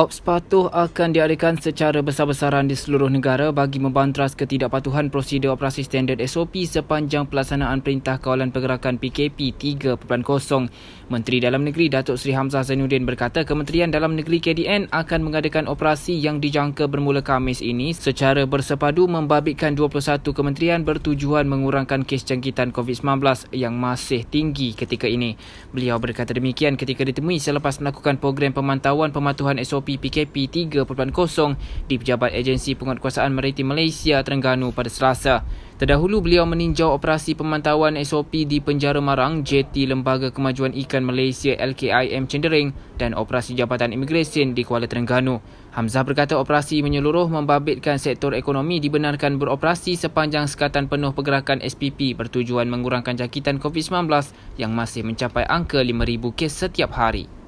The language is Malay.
Ops patuh akan diadakan secara besar-besaran di seluruh negara bagi membantras ketidakpatuhan prosedur operasi standard SOP sepanjang pelaksanaan Perintah Kawalan Pergerakan PKP 3.0. Menteri Dalam Negeri Datuk Seri Hamzah Zainuddin berkata Kementerian Dalam Negeri KDN akan mengadakan operasi yang dijangka bermula Kamis ini secara bersepadu membabitkan 21 kementerian bertujuan mengurangkan kes jangkitan COVID-19 yang masih tinggi ketika ini. Beliau berkata demikian ketika ditemui selepas melakukan program pemantauan pematuhan SOP menghadapi PKP 3.0 di Pejabat Agensi Penguatkuasaan Maritim Malaysia Terengganu pada Selasa. Terdahulu beliau meninjau operasi pemantauan SOP di Penjara Marang JT Lembaga Kemajuan Ikan Malaysia LKIM Cendering dan operasi Jabatan Imigresen di Kuala Terengganu. Hamzah berkata operasi menyeluruh membabitkan sektor ekonomi dibenarkan beroperasi sepanjang sekatan penuh pergerakan SPP bertujuan mengurangkan jangkitan COVID-19 yang masih mencapai angka 5,000 kes setiap hari.